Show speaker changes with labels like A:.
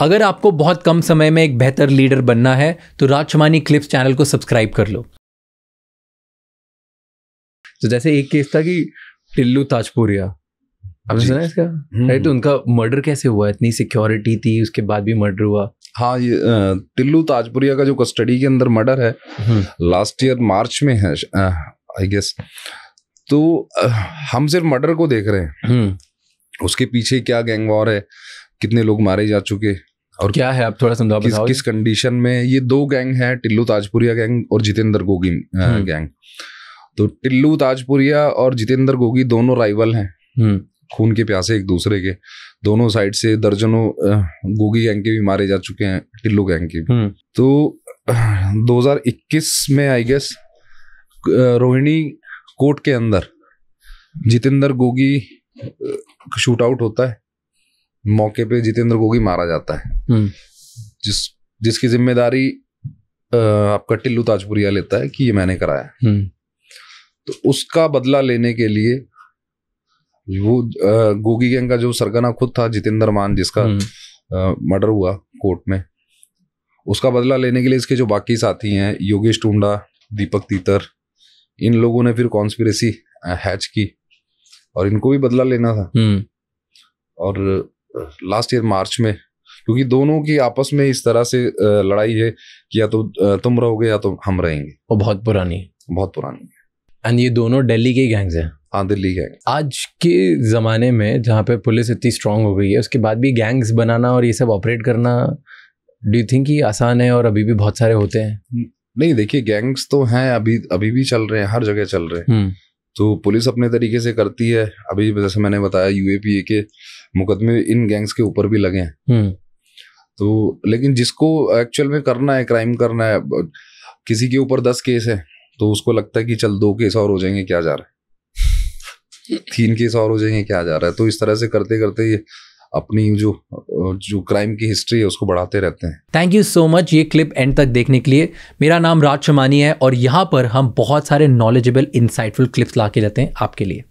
A: अगर आपको बहुत कम समय में एक बेहतर लीडर बनना है तो राजमानी क्लिप्स चैनल को सब्सक्राइब कर लो तो जैसे एक केस था कि टिल्लू ताजपुरिया आपने सुना इसका हम्म। राइट तो उनका मर्डर कैसे हुआ इतनी सिक्योरिटी थी उसके
B: बाद भी मर्डर हुआ हाँ ये टिल्लू ताजपुरिया का जो कस्टडी के अंदर मर्डर है हम्म। लास्ट ईयर मार्च में है आई गेस तो हम सिर्फ मर्डर को देख रहे हैं हम्म। उसके पीछे क्या गैंग वॉर है कितने लोग मारे जा चुके और क्या है आप थोड़ा समझाओ किस किस कंडीशन में ये दो गैंग है टिल्लू ताजपुरिया गैंग और जितेंद्र गोगी गैंग हम्म। तो टिल्लू ताजपुरिया और जितेंद्र गोगी दोनों राइवल हैं हम्म। खून के प्यासे एक दूसरे के दोनों साइड से दर्जनों गोगी गैंग के भी मारे जा चुके हैं टिल्लू गैंग के हम्म। तो 2021 में आई गेस रोहिणी कोर्ट के अंदर जितेंद्र गोगी शूट आउट होता है मौके पे जितेंद्र गोगी मारा जाता है हम्म। जिस जिसकी जिम्मेदारी आपका टिल्लू ताजपुरिया लेता है कि ये मैंने कराया हम्म। तो उसका बदला लेने के लिए वो गोगी गैंग का जो सरगना खुद था जितेंद्र मान जिसका हम्म। मर्डर हुआ कोर्ट में उसका बदला लेने के लिए इसके जो बाकी साथी हैं योगेश टूडा दीपक तीतर इन लोगों ने फिर कॉन्स्पिरेसी हैच की और इनको भी बदला लेना था और लास्ट ईयर मार्च में क्योंकि दोनों की आपस में इस तरह से लड़ाई है कि या तो तुम रहोगे या तो हम रहेंगे वो बहुत पुरानी बहुत पुरानी एंड ये दोनों दिल्ली के गैंग्स हैं हाँ दिल्ली गैंग
A: आज के ज़माने में जहाँ पे पुलिस इतनी स्ट्रांग हो गई है उसके बाद भी गैंग्स बनाना और ये सब ऑपरेट करना डू यू थिंक ये आसान है और अभी भी बहुत सारे होते हैं
B: नहीं देखिए गैंग्स तो हैं अभी अभी भी चल रहे हैं हर जगह चल रहे हैं हम्म। तो पुलिस अपने तरीके से करती है अभी जैसे मैंने बताया यूएपीए के मुकदमे इन गैंग्स के ऊपर भी लगे हैं हम्म। तो लेकिन जिसको एक्चुअल में करना है क्राइम करना है किसी के ऊपर दस केस है तो उसको लगता है कि चल दो केस और हो जाएंगे क्या जा रहा है तीन केस और हो जाएंगे क्या जा रहा है तो इस तरह से करते करते ये अपनी जो जो क्राइम की हिस्ट्री है उसको बढ़ाते रहते हैं
A: थैंक यू सो मच ये क्लिप एंड तक देखने के लिए मेरा नाम राज शमानी है और यहाँ पर हम बहुत सारे नॉलेजेबल इंसाइटफुल क्लिप्स ला के लेते हैं आपके लिए